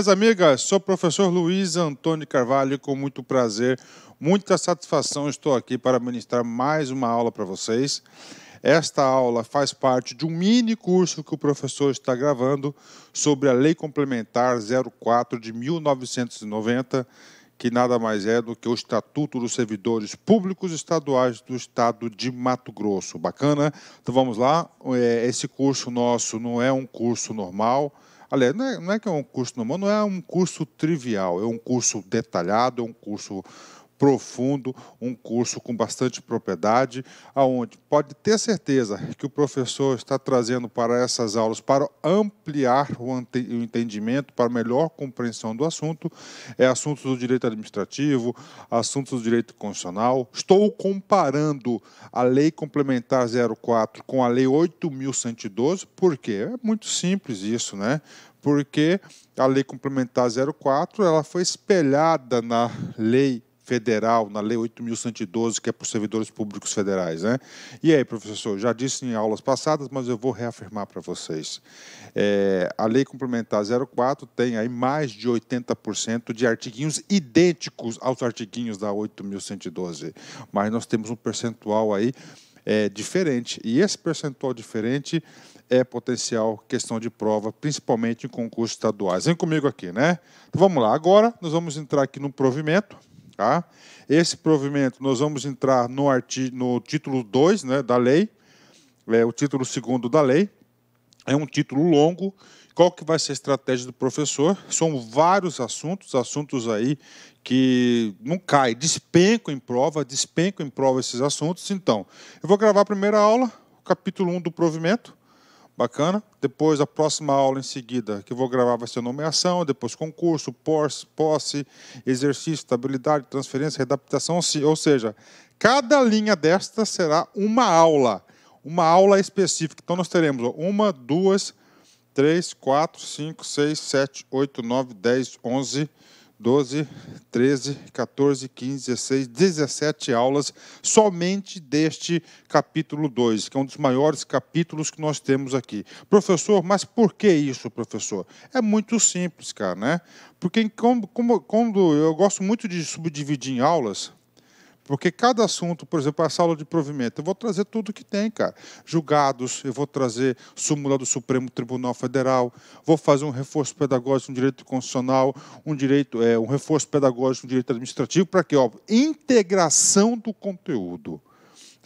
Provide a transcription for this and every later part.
minhas amigas, sou o professor Luiz Antônio Carvalho, com muito prazer, muita satisfação estou aqui para ministrar mais uma aula para vocês. Esta aula faz parte de um mini curso que o professor está gravando sobre a Lei Complementar 04 de 1990, que nada mais é do que o Estatuto dos Servidores Públicos Estaduais do Estado de Mato Grosso. Bacana? Então vamos lá. É, esse curso nosso não é um curso normal Aliás, não é, não é que é um curso normal, não é um curso trivial, é um curso detalhado, é um curso profundo, um curso com bastante propriedade, aonde pode ter certeza que o professor está trazendo para essas aulas para ampliar o entendimento, para melhor compreensão do assunto, é assuntos do direito administrativo, assuntos do direito constitucional. Estou comparando a Lei Complementar 04 com a Lei 8.112, porque é muito simples isso, né? Porque a Lei Complementar 04 ela foi espelhada na Lei federal, na Lei 8.112, que é para os servidores públicos federais. Né? E aí, professor, já disse em aulas passadas, mas eu vou reafirmar para vocês. É, a Lei Complementar 04 tem aí mais de 80% de artiguinhos idênticos aos artiguinhos da 8.112, mas nós temos um percentual aí é, diferente. E esse percentual diferente é potencial questão de prova, principalmente em concursos estaduais. Vem comigo aqui, né? Então vamos lá. Agora nós vamos entrar aqui no provimento. Tá? Esse provimento, nós vamos entrar no, artigo, no título 2 né, da lei, é o título 2 da lei, é um título longo. Qual que vai ser a estratégia do professor? São vários assuntos, assuntos aí que não cai, despencam em prova, despencam em prova esses assuntos. Então, eu vou gravar a primeira aula, capítulo 1 um do provimento, Bacana? Depois, a próxima aula em seguida que vou gravar vai ser nomeação, depois concurso, posse, exercício, estabilidade, transferência, readaptação. Ou seja, cada linha desta será uma aula. Uma aula específica. Então, nós teremos uma, duas, três, quatro, cinco, seis, sete, oito, nove, dez, onze. 12, 13, 14, 15, 16, 17 aulas somente deste capítulo 2, que é um dos maiores capítulos que nós temos aqui. Professor, mas por que isso, professor? É muito simples, cara, né? Porque como, como, como eu gosto muito de subdividir em aulas, porque cada assunto, por exemplo, a sala de provimento, eu vou trazer tudo que tem, cara. Julgados, eu vou trazer súmula do Supremo Tribunal Federal, vou fazer um reforço pedagógico, um direito constitucional, um direito, é, um reforço pedagógico, um direito administrativo, para quê? ó, integração do conteúdo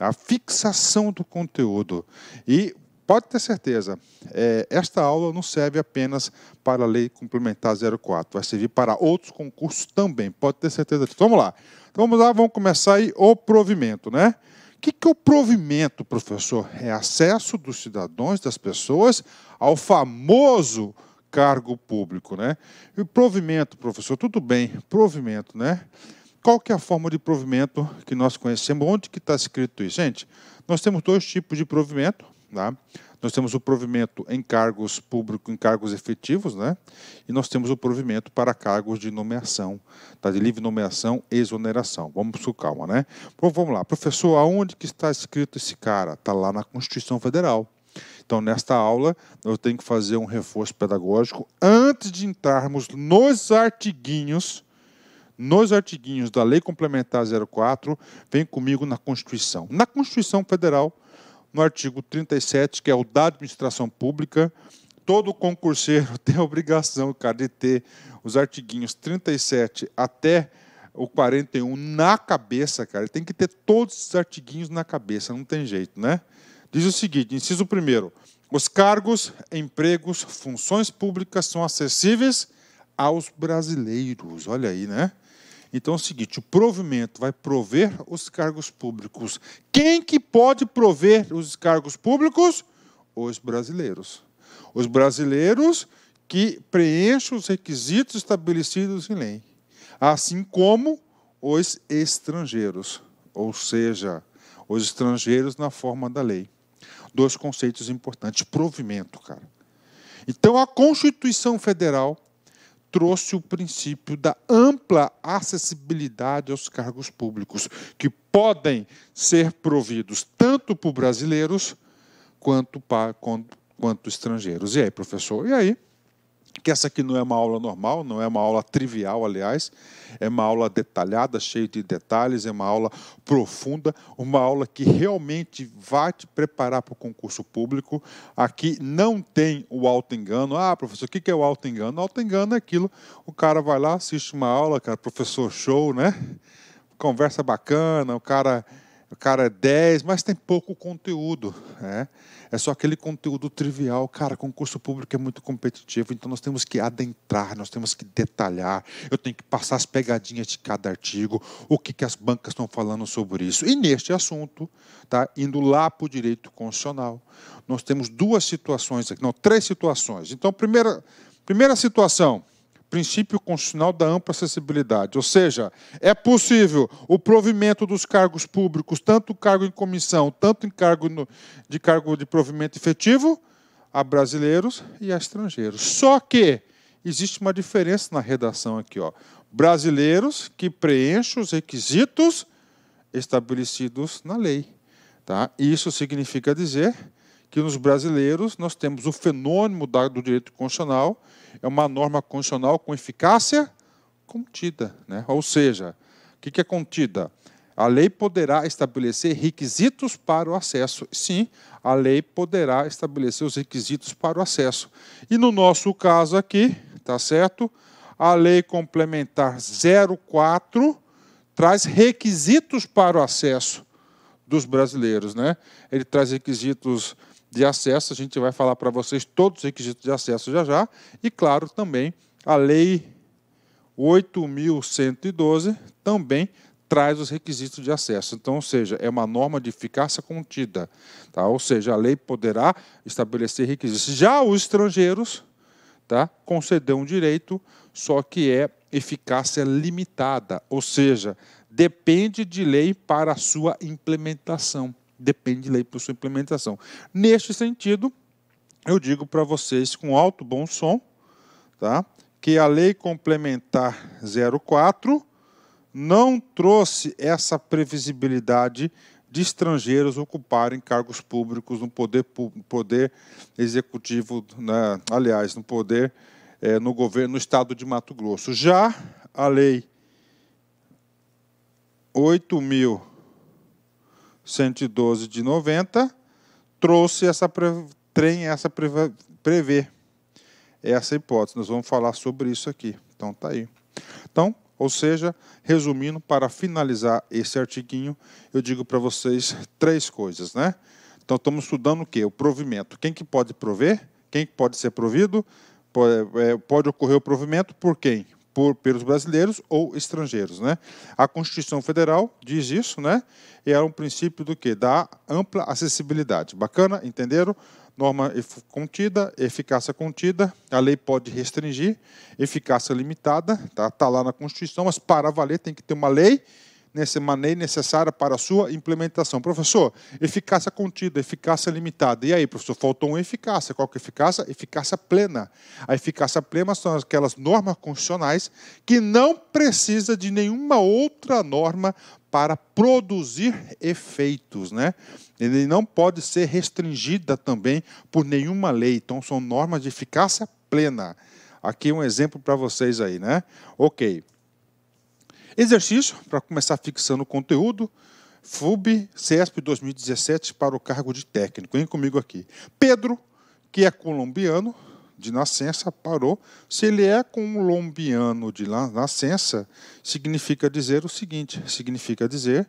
a tá? fixação do conteúdo. E Pode ter certeza, é, esta aula não serve apenas para a Lei Complementar 04, vai servir para outros concursos também, pode ter certeza disso. Vamos lá. Então, vamos lá, vamos começar aí o provimento, né? O que, que é o provimento, professor? É acesso dos cidadãos, das pessoas, ao famoso cargo público, né? E o provimento, professor, tudo bem, provimento, né? Qual que é a forma de provimento que nós conhecemos? Onde que está escrito isso? Gente, nós temos dois tipos de provimento, Tá? Nós temos o provimento em cargos públicos, em cargos efetivos, né? e nós temos o provimento para cargos de nomeação, tá? de livre nomeação e exoneração. Vamos com calma, né? Bom, vamos lá. Professor, aonde que está escrito esse cara? Está lá na Constituição Federal. Então, nesta aula, eu tenho que fazer um reforço pedagógico antes de entrarmos nos artiguinhos nos artiguinhos da Lei Complementar 04, vem comigo na Constituição. Na Constituição Federal, no artigo 37, que é o da administração pública. Todo concurseiro tem a obrigação, cara, de ter os artiguinhos 37 até o 41 na cabeça, cara. Ele tem que ter todos esses artiguinhos na cabeça, não tem jeito, né? Diz o seguinte, inciso primeiro, os cargos, empregos, funções públicas são acessíveis aos brasileiros. Olha aí, né? Então é o seguinte: o provimento vai prover os cargos públicos. Quem que pode prover os cargos públicos? Os brasileiros. Os brasileiros que preenchem os requisitos estabelecidos em lei, assim como os estrangeiros, ou seja, os estrangeiros na forma da lei. Dois conceitos importantes: provimento, cara. Então a Constituição Federal trouxe o princípio da ampla acessibilidade aos cargos públicos, que podem ser providos tanto por brasileiros quanto, para, quanto, quanto estrangeiros. E aí, professor? E aí? que essa aqui não é uma aula normal, não é uma aula trivial, aliás, é uma aula detalhada, cheia de detalhes, é uma aula profunda, uma aula que realmente vai te preparar para o concurso público. Aqui não tem o auto-engano. Ah, professor, o que é o auto-engano? O Auto-engano é aquilo, o cara vai lá, assiste uma aula, cara, professor show, né? Conversa bacana, o cara, o cara é 10, mas tem pouco conteúdo, né? É só aquele conteúdo trivial. Cara, concurso público é muito competitivo, então nós temos que adentrar, nós temos que detalhar. Eu tenho que passar as pegadinhas de cada artigo, o que, que as bancas estão falando sobre isso. E neste assunto, tá, indo lá para o direito constitucional, nós temos duas situações aqui, não, três situações. Então, primeira, primeira situação princípio constitucional da ampla acessibilidade. Ou seja, é possível o provimento dos cargos públicos, tanto cargo em comissão, tanto em cargo no, de cargo de provimento efetivo, a brasileiros e a estrangeiros. Só que existe uma diferença na redação aqui, ó. Brasileiros que preenchem os requisitos estabelecidos na lei, tá? Isso significa dizer que nos brasileiros nós temos o fenômeno do direito constitucional, é uma norma constitucional com eficácia contida. Né? Ou seja, o que é contida? A lei poderá estabelecer requisitos para o acesso. Sim, a lei poderá estabelecer os requisitos para o acesso. E no nosso caso aqui, tá certo? A lei complementar 04 traz requisitos para o acesso dos brasileiros, né? Ele traz requisitos de acesso. A gente vai falar para vocês todos os requisitos de acesso já já. E, claro, também a Lei 8.112 também traz os requisitos de acesso. Então, ou seja, é uma norma de eficácia contida. Tá? Ou seja, a lei poderá estabelecer requisitos. Já os estrangeiros tá? conceder um direito, só que é eficácia limitada, ou seja, depende de lei para a sua implementação depende de lei para sua implementação. Neste sentido, eu digo para vocês com alto bom som, tá? Que a lei complementar 04 não trouxe essa previsibilidade de estrangeiros ocuparem cargos públicos no poder, poder executivo, né, aliás, no poder é, no governo, no estado de Mato Grosso. Já a lei 8.000 112 de 90 trouxe essa trem essa prever essa hipótese. Nós vamos falar sobre isso aqui. Então tá aí. Então, ou seja, resumindo para finalizar esse artiguinho, eu digo para vocês três coisas, né? Então estamos estudando o que? O provimento. Quem que pode prover? Quem que pode ser provido? Pode, é, pode ocorrer o provimento por quem? por, pelos brasileiros ou estrangeiros. Né? A Constituição Federal diz isso, né? e era um princípio do que? Da ampla acessibilidade. Bacana? Entenderam? Norma contida, eficácia contida, a lei pode restringir, eficácia limitada, está tá lá na Constituição, mas para valer tem que ter uma lei nessa maneira necessária para a sua implementação. Professor, eficácia contida, eficácia limitada. E aí, professor, faltou uma eficácia. Qual que é a eficácia? Eficácia plena. A eficácia plena são aquelas normas constitucionais que não precisa de nenhuma outra norma para produzir efeitos, né? Ele não pode ser restringida também por nenhuma lei. Então são normas de eficácia plena. Aqui um exemplo para vocês aí, né? OK. Exercício, para começar fixando o conteúdo, FUB CESP 2017 para o cargo de técnico. Vem comigo aqui. Pedro, que é colombiano de nascença, parou. Se ele é colombiano de nascença, significa dizer o seguinte: significa dizer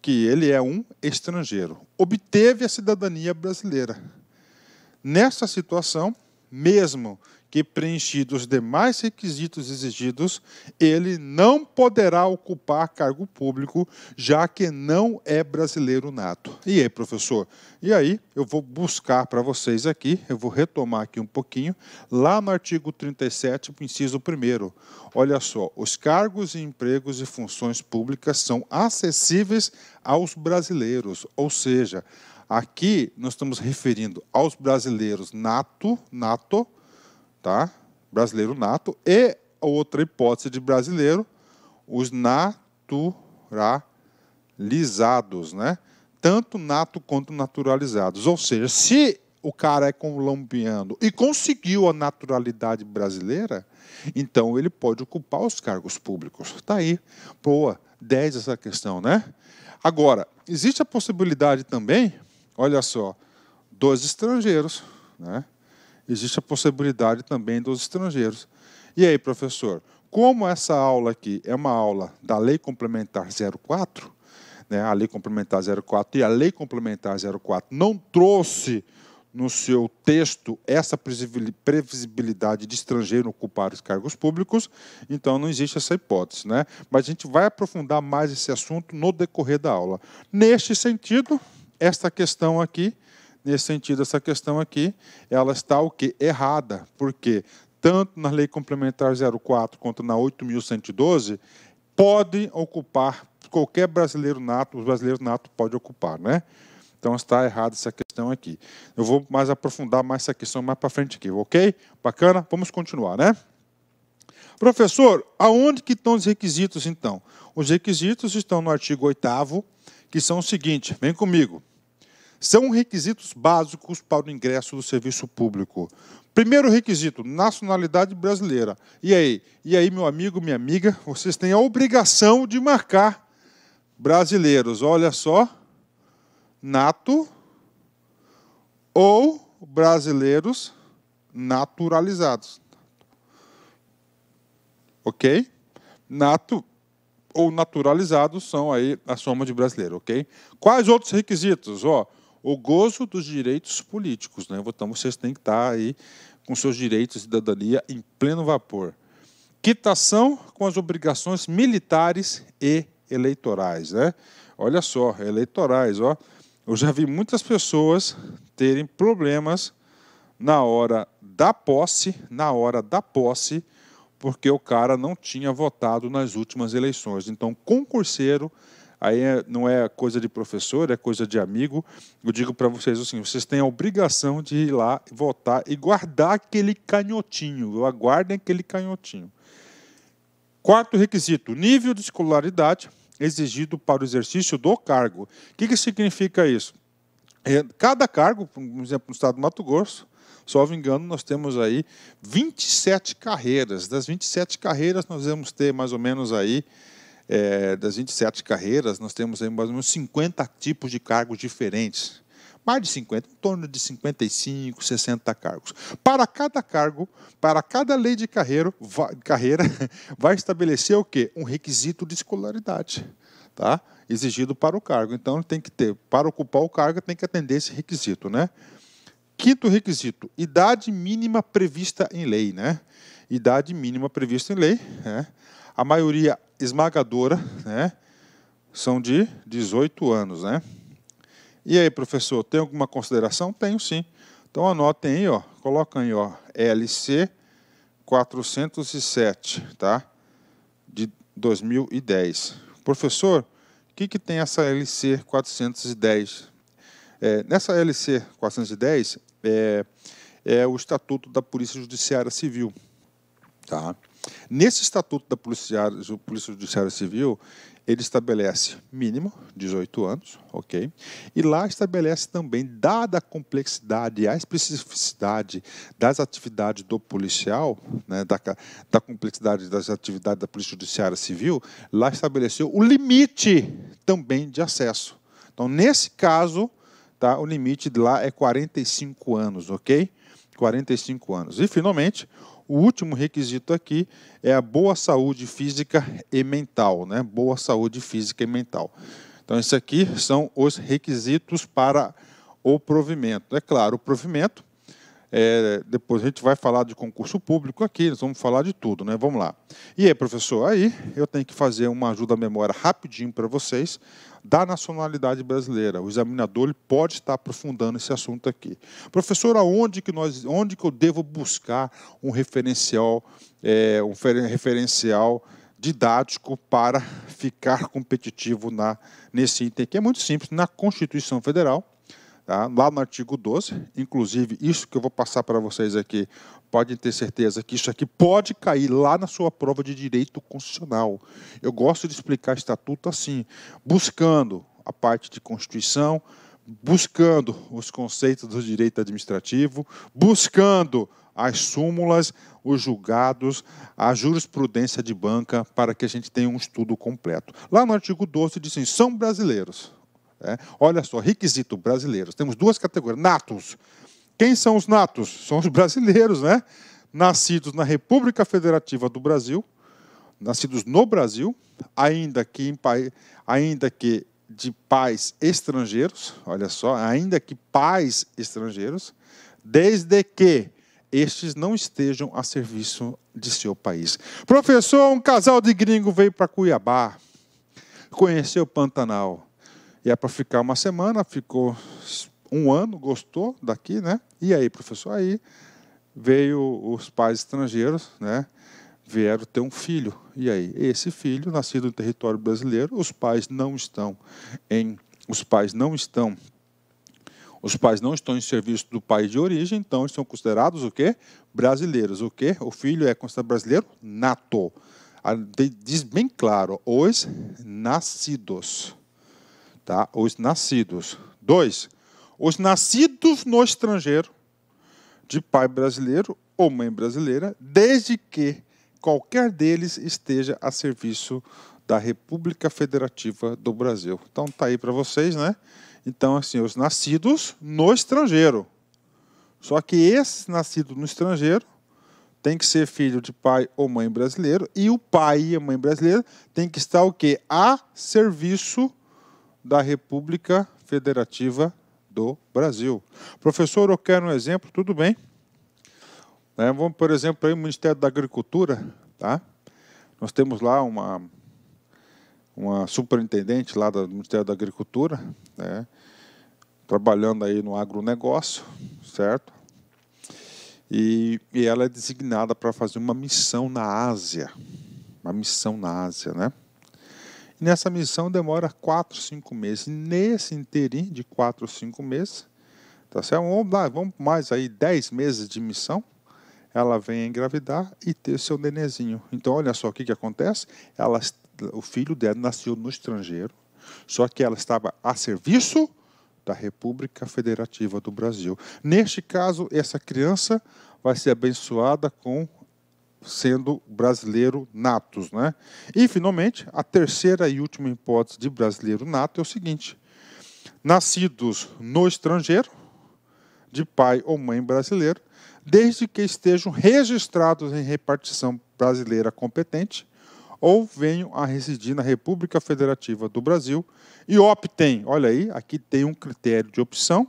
que ele é um estrangeiro. Obteve a cidadania brasileira. Nessa situação, mesmo que, preenchidos os demais requisitos exigidos, ele não poderá ocupar cargo público, já que não é brasileiro nato. E aí, professor? E aí, eu vou buscar para vocês aqui, eu vou retomar aqui um pouquinho, lá no artigo 37, inciso 1. Olha só, os cargos, empregos e funções públicas são acessíveis aos brasileiros, ou seja, aqui nós estamos referindo aos brasileiros nato, nato, tá? Brasileiro nato. E outra hipótese de brasileiro, os naturalizados, né? Tanto nato quanto naturalizados. Ou seja, se o cara é colombiano e conseguiu a naturalidade brasileira, então ele pode ocupar os cargos públicos. Está aí. Boa, 10 essa questão, né? Agora, existe a possibilidade também, olha só, dos estrangeiros, né? existe a possibilidade também dos estrangeiros. E aí, professor, como essa aula aqui é uma aula da Lei Complementar 04, né, a Lei Complementar 04 e a Lei Complementar 04 não trouxe no seu texto essa previsibilidade de estrangeiro ocupar os cargos públicos, então não existe essa hipótese. Né? Mas a gente vai aprofundar mais esse assunto no decorrer da aula. Neste sentido, esta questão aqui nesse sentido, essa questão aqui, ela está o quê? Errada, porque tanto na Lei Complementar 04 quanto na 8.112, pode ocupar, qualquer brasileiro nato, os brasileiros nato pode ocupar, né? Então está errada essa questão aqui. Eu vou mais aprofundar mais essa questão mais para frente aqui, ok? Bacana? Vamos continuar, né? Professor, aonde que estão os requisitos então? Os requisitos estão no artigo 8 que são os seguintes vem comigo são requisitos básicos para o ingresso do serviço público. Primeiro requisito, nacionalidade brasileira. E aí? E aí, meu amigo, minha amiga, vocês têm a obrigação de marcar brasileiros. Olha só, nato ou brasileiros naturalizados. Ok? Nato ou naturalizados são aí a soma de brasileiro, ok? Quais outros requisitos? Ó, oh, o gozo dos direitos políticos. Né? Então, vocês têm que estar aí com seus direitos de cidadania em pleno vapor. Quitação com as obrigações militares e eleitorais. Né? Olha só, eleitorais. Ó. Eu já vi muitas pessoas terem problemas na hora da posse, na hora da posse, porque o cara não tinha votado nas últimas eleições. Então, concurseiro aí é, não é coisa de professor, é coisa de amigo. Eu digo para vocês assim: vocês têm a obrigação de ir lá, votar e guardar aquele canhotinho. Aguardem aquele canhotinho. Quarto requisito: nível de escolaridade exigido para o exercício do cargo. O que, que significa isso? É, cada cargo, por exemplo, no estado do Mato Grosso, só engano, nós temos aí 27 carreiras. Das 27 carreiras, nós vamos ter mais ou menos aí é, das 27 carreiras, nós temos aí mais ou menos 50 tipos de cargos diferentes. Mais de 50, em torno de 55, 60 cargos. Para cada cargo, para cada lei de carreiro, carreira, vai estabelecer o quê? Um requisito de escolaridade. Tá? exigido para o cargo. Então, tem que ter, para ocupar o cargo, tem que atender esse requisito, né? Quinto requisito, idade mínima prevista em lei, né? Idade mínima prevista em lei, né? A maioria esmagadora, né? São de 18 anos, né? E aí, professor, tem alguma consideração? Tenho sim. Então anotem aí, ó, coloca aí, ó, LC 407, tá? De 2010. Professor, o que, que tem essa LC 410? É, nessa LC 410 é, é o Estatuto da Polícia Judiciária Civil, tá? Nesse estatuto da Polícia, Polícia Judiciária Civil, ele estabelece mínimo 18 anos, ok? E lá estabelece também, dada a complexidade e a especificidade das atividades do policial, né, da, da complexidade das atividades da Polícia Judiciária Civil, lá estabeleceu o limite também de acesso. Então, nesse caso, tá, o limite lá é 45 anos, ok? 45 anos. E, finalmente, o último requisito aqui é a boa saúde física e mental, né? Boa saúde física e mental. Então, esses aqui são os requisitos para o provimento. É claro, o provimento, é, depois a gente vai falar de concurso público aqui, nós vamos falar de tudo, né? Vamos lá. E aí, professor, aí eu tenho que fazer uma ajuda à memória rapidinho para vocês, da nacionalidade brasileira. O examinador pode estar aprofundando esse assunto aqui. Professor, aonde que, nós, onde que eu devo buscar um referencial, é, um referencial didático para ficar competitivo na, nesse item, que é muito simples, na Constituição Federal, tá? lá no artigo 12, inclusive isso que eu vou passar para vocês aqui pode ter certeza que isso aqui pode cair lá na sua prova de direito constitucional. Eu gosto de explicar estatuto assim, buscando a parte de Constituição, buscando os conceitos do direito administrativo, buscando as súmulas, os julgados, a jurisprudência de banca, para que a gente tenha um estudo completo. Lá no artigo 12 dizem, assim, são brasileiros. É, olha só, requisito brasileiros. Temos duas categorias, natos quem são os natos? São os brasileiros, né? Nascidos na República Federativa do Brasil, nascidos no Brasil, ainda que, em, ainda que de pais estrangeiros, olha só, ainda que pais estrangeiros, desde que estes não estejam a serviço de seu país. Professor, um casal de gringo veio para Cuiabá, conheceu o Pantanal. E é para ficar uma semana, ficou um ano, gostou daqui, né? E aí, professor, aí veio os pais estrangeiros, né? Vieram ter um filho. E aí, esse filho, nascido no território brasileiro, os pais não estão em. Os pais não estão. Os pais não estão em serviço do país de origem, então eles são considerados o quê? Brasileiros. O quê? O filho é considerado brasileiro nato. Diz bem claro, os nascidos. Tá? Os nascidos. Dois, os nascidos no estrangeiro, de pai brasileiro ou mãe brasileira, desde que qualquer deles esteja a serviço da República Federativa do Brasil. Então tá aí para vocês, né? Então assim, os nascidos no estrangeiro. Só que esse nascido no estrangeiro tem que ser filho de pai ou mãe brasileiro e o pai e a mãe brasileira tem que estar o quê? A serviço da República Federativa do Brasil. Professor, eu quero um exemplo, tudo bem. É, vamos, por exemplo, aí, o Ministério da Agricultura. Tá? Nós temos lá uma, uma superintendente lá do Ministério da Agricultura, né? trabalhando aí no agronegócio, certo? E, e ela é designada para fazer uma missão na Ásia. Uma missão na Ásia, né? Nessa missão demora 4, 5 meses. Nesse interim de 4, 5 meses, tá certo? Vamos, lá, vamos mais aí 10 meses de missão. Ela vem engravidar e ter seu nenezinho. Então, olha só o que, que acontece. Ela, o filho dela nasceu no estrangeiro, só que ela estava a serviço da República Federativa do Brasil. Neste caso, essa criança vai ser abençoada com sendo brasileiro natos. Né? E, finalmente, a terceira e última hipótese de brasileiro nato é o seguinte: nascidos no estrangeiro, de pai ou mãe brasileiro, desde que estejam registrados em repartição brasileira competente ou venham a residir na República Federativa do Brasil e optem, olha aí, aqui tem um critério de opção,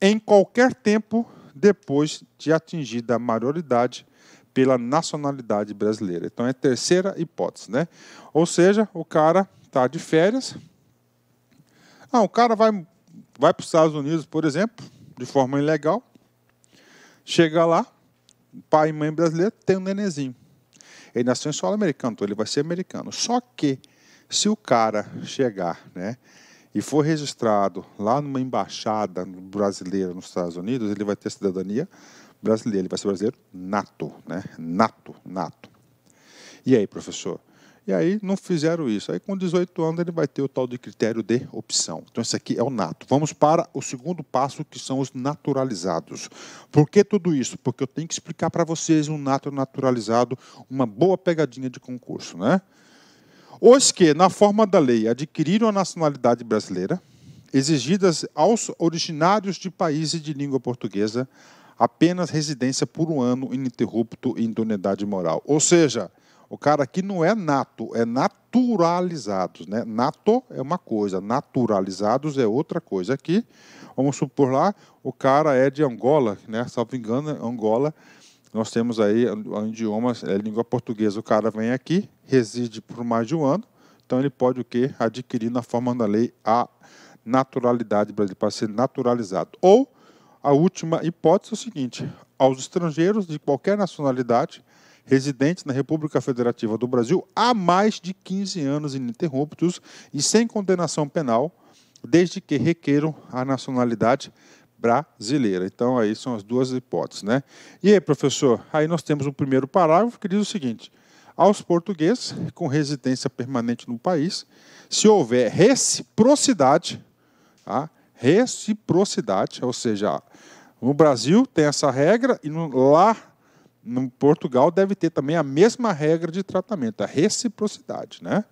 em qualquer tempo depois de atingida a maioridade pela nacionalidade brasileira. Então é a terceira hipótese, né? Ou seja, o cara está de férias. Ah, o cara vai, vai para os Estados Unidos, por exemplo, de forma ilegal. Chega lá, pai e mãe brasileiro tem um nenenzinho. Ele nasceu em solo americano, então ele vai ser americano. Só que se o cara chegar, né? e for registrado lá numa embaixada brasileira nos Estados Unidos, ele vai ter cidadania brasileiro, ele vai ser brasileiro nato, né? Nato, nato. E aí, professor? E aí não fizeram isso. Aí com 18 anos ele vai ter o tal de critério de opção. Então esse aqui é o nato. Vamos para o segundo passo que são os naturalizados. Por que tudo isso? Porque eu tenho que explicar para vocês um nato naturalizado, uma boa pegadinha de concurso, né? Os que, na forma da lei, adquiriram a nacionalidade brasileira, exigidas aos originários de países de língua portuguesa, apenas residência por um ano ininterrupto em idoneidade moral. Ou seja, o cara aqui não é nato, é naturalizados. Né? Nato é uma coisa, naturalizados é outra coisa. Aqui, vamos supor lá, o cara é de Angola, né? salvo engano, Angola. Nós temos aí o idioma, a é língua portuguesa. O cara vem aqui, reside por mais de um ano, então ele pode o quê? Adquirir na forma da lei a naturalidade para ele para ser naturalizado. Ou a última hipótese é o seguinte: aos estrangeiros de qualquer nacionalidade residentes na República Federativa do Brasil há mais de 15 anos ininterruptos e sem condenação penal, desde que requeram a nacionalidade brasileira. Então, aí são as duas hipóteses, né? E aí, professor, aí nós temos o primeiro parágrafo que diz o seguinte: aos portugueses com residência permanente no país, se houver reciprocidade, tá? reciprocidade, ou seja, no Brasil tem essa regra e no, lá no Portugal deve ter também a mesma regra de tratamento, a reciprocidade, né?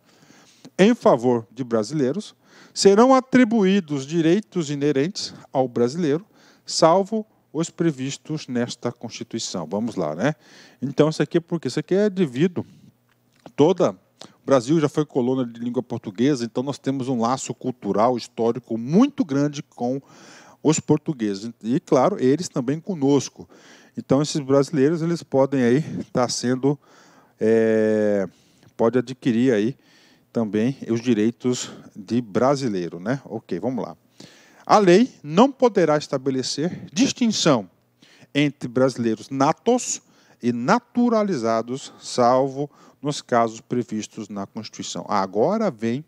Em favor de brasileiros, serão atribuídos direitos inerentes ao brasileiro, salvo os previstos nesta Constituição. Vamos lá, né? Então, isso aqui é porque isso aqui é devido toda Brasil já foi colônia de língua portuguesa, então nós temos um laço cultural, histórico muito grande com os portugueses. E, claro, eles também conosco. Então, esses brasileiros, eles podem aí estar tá sendo... É, pode adquirir aí também os direitos de brasileiro, né? Ok, vamos lá. A lei não poderá estabelecer distinção entre brasileiros natos e naturalizados, salvo nos casos previstos na Constituição. Agora vem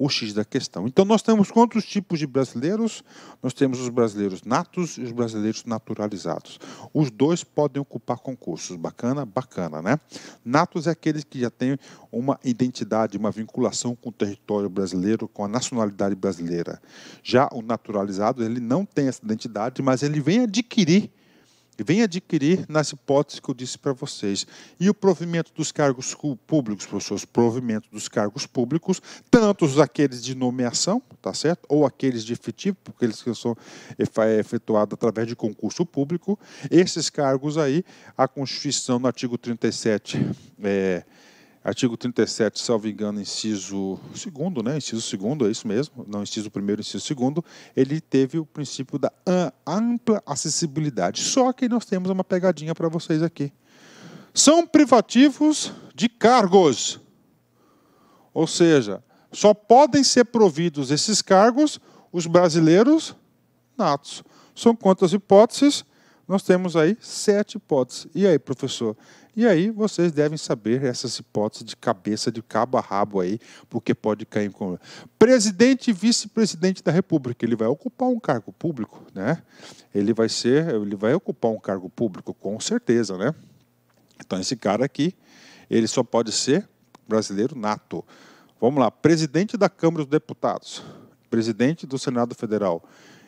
o X da questão. Então, nós temos quantos tipos de brasileiros? Nós temos os brasileiros natos e os brasileiros naturalizados. Os dois podem ocupar concursos. Bacana? Bacana, né? Natos é aqueles que já têm uma identidade, uma vinculação com o território brasileiro, com a nacionalidade brasileira. Já o naturalizado, ele não tem essa identidade, mas ele vem adquirir vem adquirir nas hipóteses que eu disse para vocês. E o provimento dos cargos públicos, professores, provimento dos cargos públicos, tanto os aqueles de nomeação, tá certo? Ou aqueles de efetivo, porque eles são é efetuados através de concurso público. Esses cargos aí, a Constituição, no artigo 37, é, Artigo 37, salvo engano, inciso segundo, né? Inciso 2, é isso mesmo, não inciso 1, inciso 2, ele teve o princípio da ampla acessibilidade. Só que nós temos uma pegadinha para vocês aqui. São privativos de cargos. Ou seja, só podem ser providos esses cargos os brasileiros natos. São quantas hipóteses? Nós temos aí sete hipóteses. E aí, professor? E aí vocês devem saber essas hipóteses de cabeça de cabo a rabo aí, porque pode cair com presidente e vice-presidente da República, ele vai ocupar um cargo público, né? Ele vai ser, ele vai ocupar um cargo público com certeza, né? Então esse cara aqui, ele só pode ser brasileiro nato. Vamos lá, presidente da Câmara dos Deputados, presidente do Senado Federal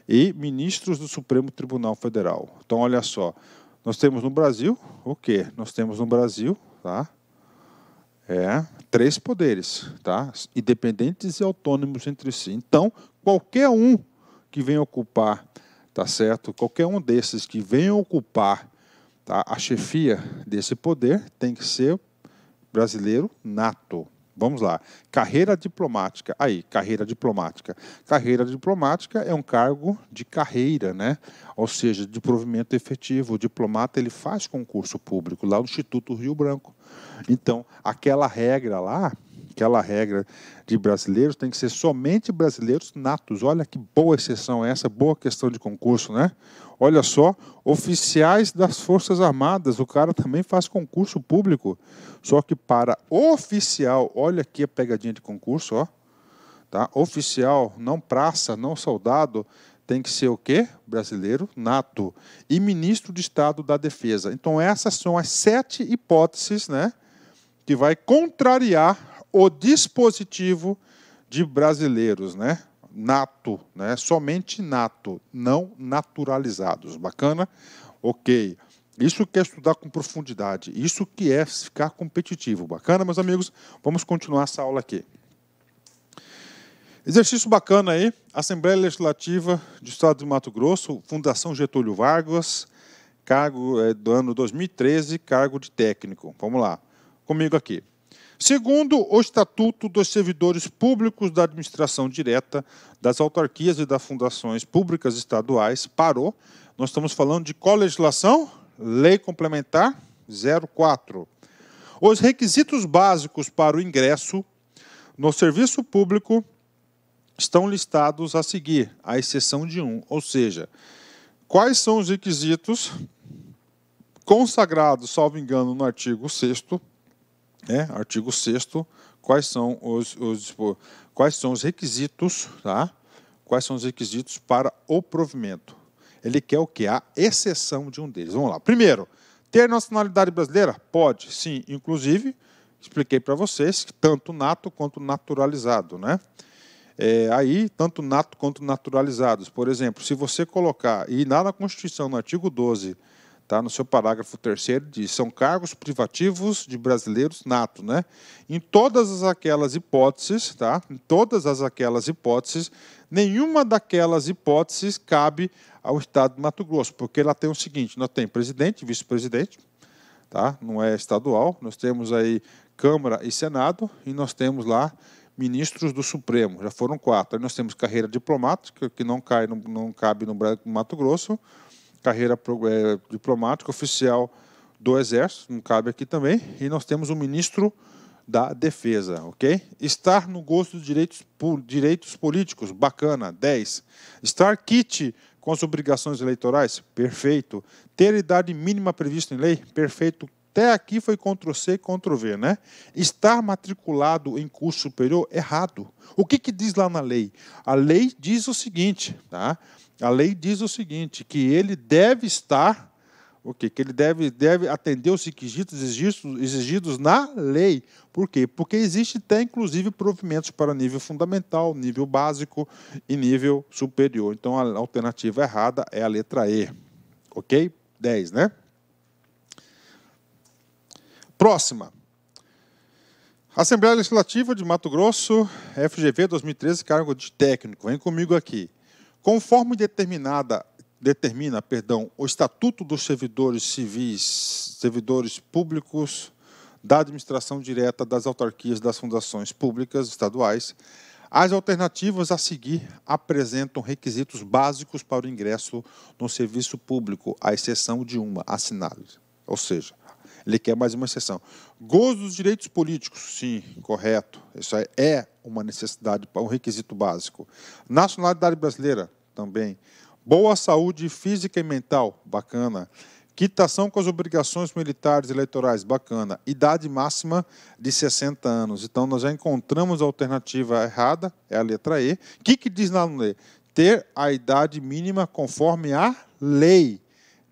e ministros do Supremo Tribunal Federal. Então olha só, nós temos no Brasil o que? Nós temos no Brasil, tá? É, três poderes, tá? Independentes e autônomos entre si. Então, qualquer um que venha ocupar, tá certo? Qualquer um desses que venha ocupar tá? a chefia desse poder tem que ser brasileiro nato, Vamos lá. Carreira diplomática. Aí, carreira diplomática. Carreira diplomática é um cargo de carreira, né? Ou seja, de provimento efetivo. O diplomata ele faz concurso público lá no Instituto Rio Branco. Então, aquela regra lá aquela regra de brasileiros tem que ser somente brasileiros natos. Olha que boa exceção essa, boa questão de concurso, né? Olha só, oficiais das Forças Armadas, o cara também faz concurso público. Só que para oficial, olha aqui a pegadinha de concurso, ó. Tá? Oficial, não praça, não soldado, tem que ser o quê? Brasileiro nato. E ministro de Estado da Defesa. Então, essas são as sete hipóteses né, que vai contrariar o dispositivo de brasileiros, né? Nato, né? Somente nato, não naturalizados. Bacana? Ok. Isso que é estudar com profundidade. Isso que é ficar competitivo. Bacana, meus amigos? Vamos continuar essa aula aqui. Exercício bacana aí. Assembleia Legislativa do Estado de Mato Grosso, Fundação Getúlio Vargas, cargo é, do ano 2013, cargo de técnico. Vamos lá. Comigo aqui. Segundo o Estatuto dos Servidores Públicos da Administração Direta das Autarquias e das Fundações Públicas Estaduais, parou. Nós estamos falando de legislação? Lei Complementar 04. Os requisitos básicos para o ingresso no serviço público estão listados a seguir, à exceção de um, ou seja, quais são os requisitos consagrados, salvo engano, no artigo 6 né, artigo 6 quais são os, os, tipo, quais são os requisitos, tá? Quais são os requisitos para o provimento? Ele quer o que? A exceção de um deles. Vamos lá. Primeiro, ter nacionalidade brasileira? Pode, sim. Inclusive, expliquei para vocês que tanto nato quanto naturalizado, né? É, aí, tanto nato quanto naturalizados. Por exemplo, se você colocar, e lá na Constituição, no artigo 12, tá? no seu parágrafo terceiro, diz: são cargos privativos de brasileiros nato, né? Em todas aquelas hipóteses, tá? Em todas as aquelas hipóteses, nenhuma daquelas hipóteses cabe ao Estado de Mato Grosso, porque ela tem o seguinte: nós temos presidente, vice-presidente, tá? Não é estadual. Nós temos aí Câmara e Senado e nós temos lá ministros do Supremo, já foram quatro. Aí nós temos carreira diplomática, que não, cai, não, não cabe no Mato Grosso, carreira é, diplomática oficial do Exército, não cabe aqui também, e nós temos o um ministro da Defesa, ok? Estar no gosto dos direitos, direitos políticos, bacana, 10. Estar kit com as obrigações eleitorais, perfeito. Ter idade mínima prevista em lei, perfeito. Até aqui foi Ctrl-C, Ctrl-V, né? Estar matriculado em curso superior, errado. O que, que diz lá na lei? A lei diz o seguinte, tá? A lei diz o seguinte, que ele deve estar, o quê? que ele deve, deve atender os requisitos exigidos, exigidos na lei. Por quê? Porque existe até, inclusive, provimentos para nível fundamental, nível básico e nível superior. Então, a alternativa errada é a letra E. Ok? 10, né? Próxima. Assembleia Legislativa de Mato Grosso, FGV 2013, cargo de técnico. Vem comigo aqui. Conforme determinada determina, perdão, o Estatuto dos Servidores Civis, Servidores Públicos da Administração Direta das Autarquias das Fundações Públicas Estaduais, as alternativas a seguir apresentam requisitos básicos para o ingresso no serviço público, à exceção de uma, assinale. Ou seja, ele quer mais uma exceção. Gozo dos direitos políticos, sim, correto. Isso é uma necessidade, um requisito básico. Nacionalidade brasileira, também. Boa saúde física e mental, bacana. Quitação com as obrigações militares e eleitorais, bacana. Idade máxima de 60 anos. Então, nós já encontramos a alternativa errada, é a letra E. O que, que diz na lei? Ter a idade mínima conforme a lei.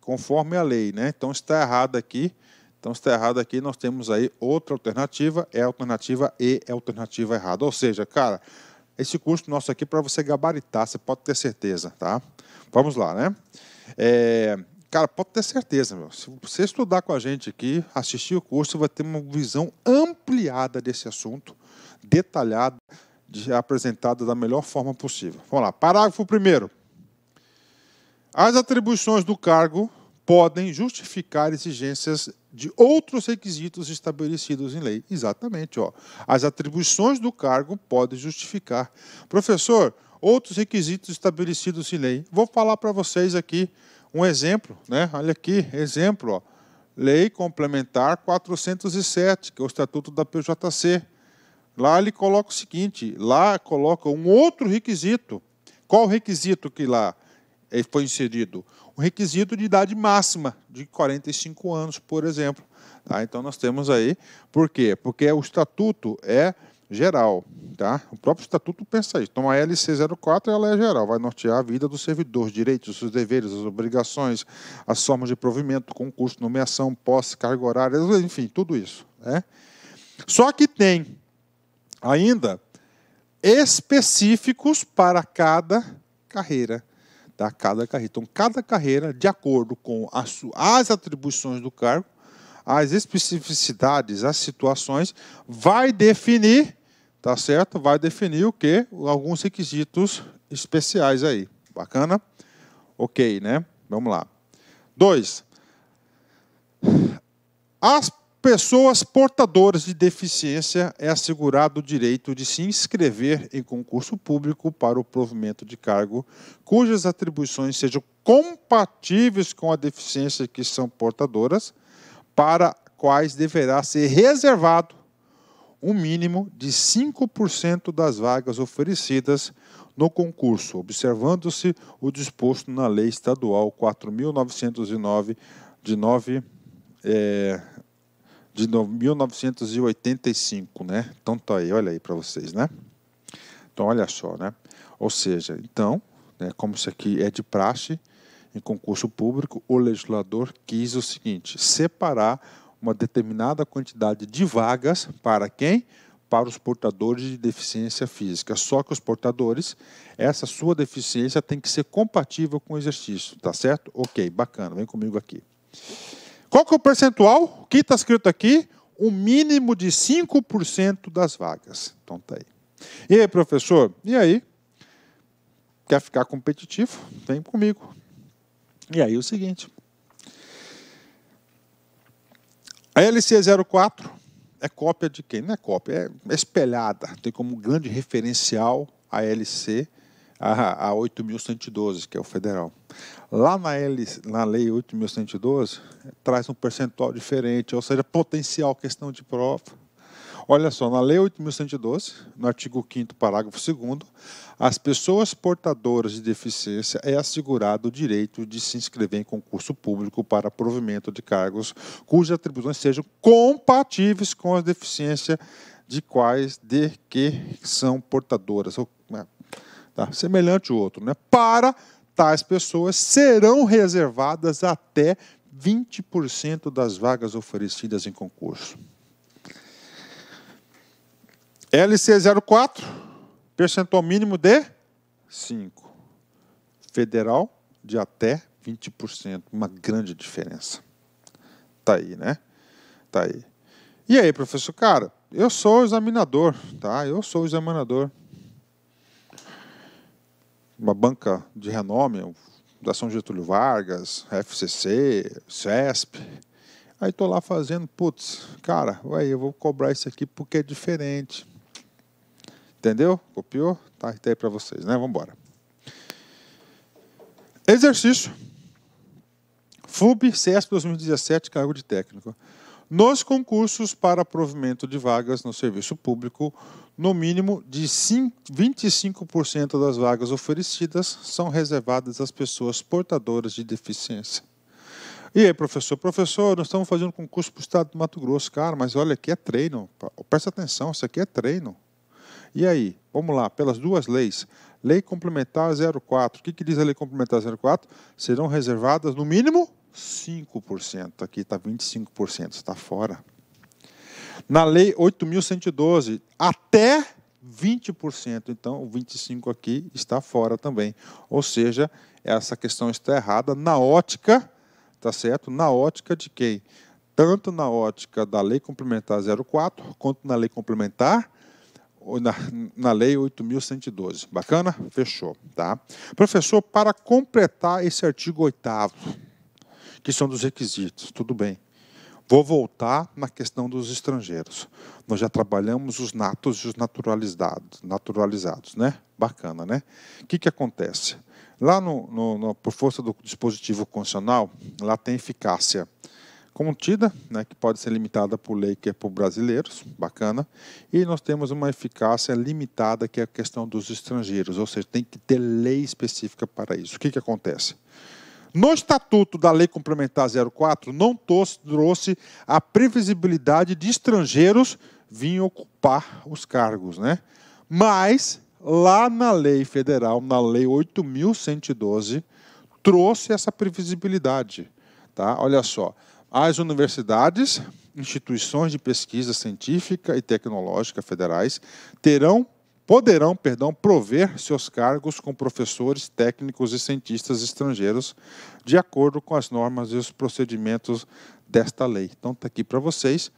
Conforme a lei, né? Então, está errado aqui então, se está errado aqui, nós temos aí outra alternativa, é alternativa E, é alternativa errada. Ou seja, cara, esse curso nosso aqui é para você gabaritar, você pode ter certeza, tá? Vamos lá, né? É, cara, pode ter certeza, meu. Se você estudar com a gente aqui, assistir o curso, você vai ter uma visão ampliada desse assunto, detalhada, de, apresentada da melhor forma possível. Vamos lá, parágrafo primeiro. As atribuições do cargo podem justificar exigências de outros requisitos estabelecidos em lei. Exatamente, ó. As atribuições do cargo podem justificar. Professor, outros requisitos estabelecidos em lei. Vou falar para vocês aqui um exemplo, né? Olha aqui, exemplo, ó. Lei complementar 407, que é o Estatuto da PJC. Lá ele coloca o seguinte, lá coloca um outro requisito. Qual requisito que lá eh, foi inserido? um requisito de idade máxima de 45 anos, por exemplo. Tá? Então nós temos aí, por quê? Porque o estatuto é geral, tá? O próprio estatuto pensa isso. Então a LC 04 ela é geral, vai nortear a vida do servidor, direitos, os seus deveres, as obrigações, as formas de provimento, concurso, nomeação, posse, cargo horário, enfim, tudo isso, né? Só que tem ainda específicos para cada carreira da Cada carreira. Então, cada carreira, de acordo com as, as atribuições do cargo, as especificidades, as situações, vai definir, tá certo? Vai definir o que? Alguns requisitos especiais aí. Bacana? Ok, né? Vamos lá. Dois. As pessoas portadoras de deficiência é assegurado o direito de se inscrever em concurso público para o provimento de cargo cujas atribuições sejam compatíveis com a deficiência que são portadoras, para quais deverá ser reservado um mínimo de 5% das vagas oferecidas no concurso, observando-se o disposto na Lei Estadual 4.909 de 9 é, eh, de 1985, né? Então tá aí, olha aí para vocês, né? Então olha só, né? Ou seja, então, né, como isso aqui é de praxe em concurso público, o legislador quis o seguinte: separar uma determinada quantidade de vagas para quem? Para os portadores de deficiência física. Só que os portadores, essa sua deficiência tem que ser compatível com o exercício, tá certo? Ok, bacana, vem comigo aqui. Qual que é o percentual? O que está escrito aqui? Um mínimo de 5% das vagas. Então tá aí. E aí, professor? E aí? Quer ficar competitivo? Vem comigo. E aí o seguinte. A LC04 é cópia de quem? Não é cópia, é, é espelhada. Tem como grande referencial a LC a, a 8.112, que é o federal. Lá na, L, na lei 8.112, traz um percentual diferente, ou seja, potencial questão de prova. Olha só, na lei 8.112, no artigo 5 parágrafo 2 às pessoas portadoras de deficiência é assegurado o direito de se inscrever em concurso público para provimento de cargos cujas atribuições sejam compatíveis com a deficiência de quais de que são portadoras, ou tá? semelhante ao outro, né? para tais pessoas serão reservadas até 20% das vagas oferecidas em concurso. LC04, percentual mínimo de 5. Federal de até 20%, uma grande diferença. Tá aí, né? Tá aí. E aí, professor, cara, eu sou examinador, tá? Eu sou examinador uma banca de renome, São Getúlio Vargas, FCC, CESP. Aí tô lá fazendo, putz, cara, aí eu vou cobrar isso aqui porque é diferente. Entendeu? Copiou? Tá, tá aí para vocês, né? Vamos embora. Exercício. FUB CESP 2017, cargo de técnico nos concursos para provimento de vagas no serviço público, no mínimo de 25% das vagas oferecidas são reservadas às pessoas portadoras de deficiência. E aí, professor? Professor, nós estamos fazendo concurso para o estado do Mato Grosso. Cara, mas olha, aqui é treino. Presta atenção, isso aqui é treino. E aí? Vamos lá, pelas duas leis. Lei Complementar 04. O que, que diz a Lei Complementar 04? Serão reservadas, no mínimo, 5%, aqui está 25%, está fora. Na lei 8.112, até 20%, então o 25% aqui está fora também. Ou seja, essa questão está errada na ótica, tá certo? Na ótica de quem? Tanto na ótica da Lei Complementar 04, quanto na Lei Complementar na, na Lei 8.112. Bacana? Fechou, tá? Professor, para completar esse artigo 8 que são dos requisitos, tudo bem. Vou voltar na questão dos estrangeiros. Nós já trabalhamos os natos e os naturalizados, naturalizados né? Bacana, né? O que, que acontece? Lá, no, no, no, por força do dispositivo constitucional, lá tem eficácia contida, né, que pode ser limitada por lei, que é por brasileiros, bacana. E nós temos uma eficácia limitada, que é a questão dos estrangeiros, ou seja, tem que ter lei específica para isso. O que, que acontece? No Estatuto da Lei Complementar 04, não trouxe a previsibilidade de estrangeiros virem ocupar os cargos, né? Mas, lá na Lei Federal, na Lei 8.112, trouxe essa previsibilidade, tá? Olha só, as universidades, instituições de pesquisa científica e tecnológica federais terão poderão, perdão, prover seus cargos com professores, técnicos e cientistas estrangeiros, de acordo com as normas e os procedimentos desta lei. Então está aqui para vocês.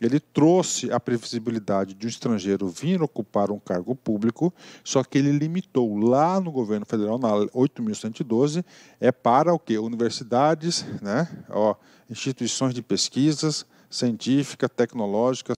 Ele trouxe a previsibilidade de um estrangeiro vir ocupar um cargo público, só que ele limitou lá no governo federal, na 8.112, é para o que? Universidades, né? Ó, instituições de pesquisas científica, tecnológica,